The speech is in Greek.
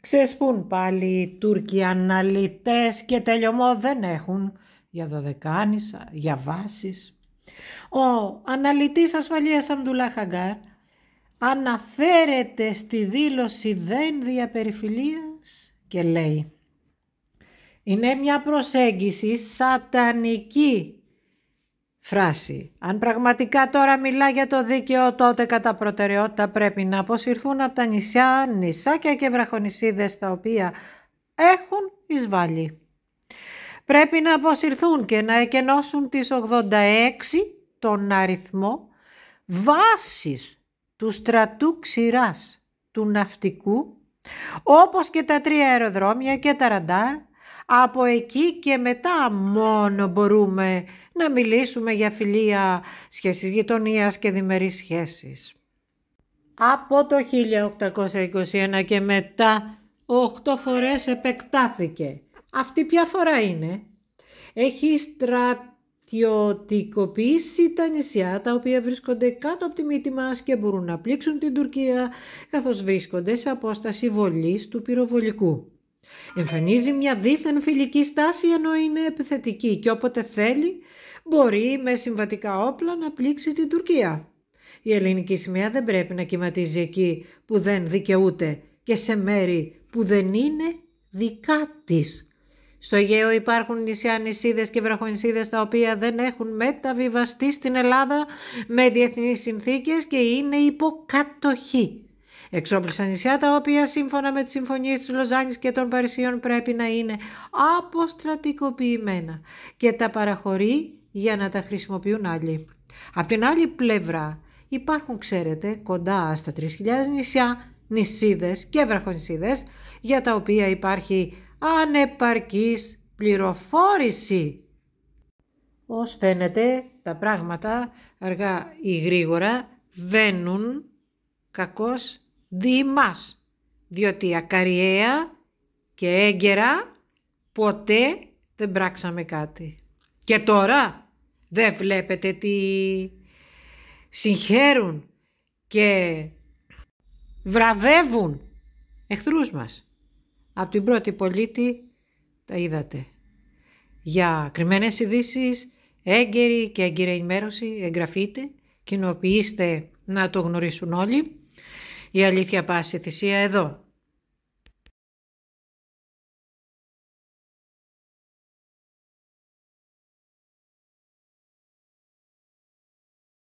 Ξεσπούν πάλι οι Τούρκοι αναλυτές και τελειωμό δεν έχουν για δωδεκάνησα, για βάσεις. Ο αναλυτής ασφαλείας Αμπτουλά Χαγκάρ αναφέρεται στη δήλωση δεν διαπεριφυλίας και λέει «Είναι μια προσέγγιση σατανική φράση. Αν πραγματικά τώρα μιλά για το δίκαιο, τότε κατά προτεραιότητα πρέπει να αποσυρθούν από τα νησιά, νησάκια και βραχονισίδες τα οποία έχουν εισβάλλει. Πρέπει να αποσυρθούν και να εκενώσουν τις 86 τον αριθμό βάσης του στρατού ξηράς του ναυτικού, όπως και τα τρία αεροδρόμια και τα ραντάρ από εκεί και μετά μόνο μπορούμε να μιλήσουμε για φιλία, σχέσεις γειτονίας και διμερείς σχέσεις. Από το 1821 και μετά, οχτώ φορές επεκτάθηκε. Αυτή ποια φορά είναι. Έχει στρατιωτικοποιήσει τα νησιά τα οποία βρίσκονται κάτω από τη μύτη μας και μπορούν να πλήξουν την Τουρκία καθώς βρίσκονται σε απόσταση βολής του πυροβολικού. Εμφανίζει μια δίθεν φιλική στάση ενώ είναι επιθετική και όποτε θέλει μπορεί με συμβατικά όπλα να πλήξει την Τουρκία. Η ελληνική σημαία δεν πρέπει να κυματίζει εκεί που δεν δικαιούται και σε μέρη που δεν είναι δικά της. Στο Αιγαίο υπάρχουν νησιά, νησίδες και βραχονισίδες τα οποία δεν έχουν μεταβιβαστεί στην Ελλάδα με διεθνείς συνθήκες και είναι υποκατοχή. Εξόπλισαν νησιά τα οποία σύμφωνα με τις συμφωνίες της Λοζάνης και των Παρισιών πρέπει να είναι αποστρατικοποιημένα και τα παραχωρεί για να τα χρησιμοποιούν άλλοι. Απ' την άλλη πλευρά υπάρχουν, ξέρετε, κοντά στα 3.000 νησιά, νησίδες και βραχονησίδες για τα οποία υπάρχει ανεπαρκής πληροφόρηση. Ως φαίνεται, τα πράγματα αργά ή γρήγορα βαίνουν κακώς δι' διότι ακαριέα και έγκαιρα ποτέ δεν πράξαμε κάτι. Και τώρα δεν βλέπετε τι συγχαίρουν και βραβεύουν εχθρούς μας. Από την πρώτη πολίτη τα είδατε. Για κρυμμένες ειδήσεις, έγκαιρη και έγκαιρη ενημέρωση εγγραφείτε, κοινοποιήστε να το γνωρίσουν όλοι. Η αλήθεια πάση θυσία εδώ.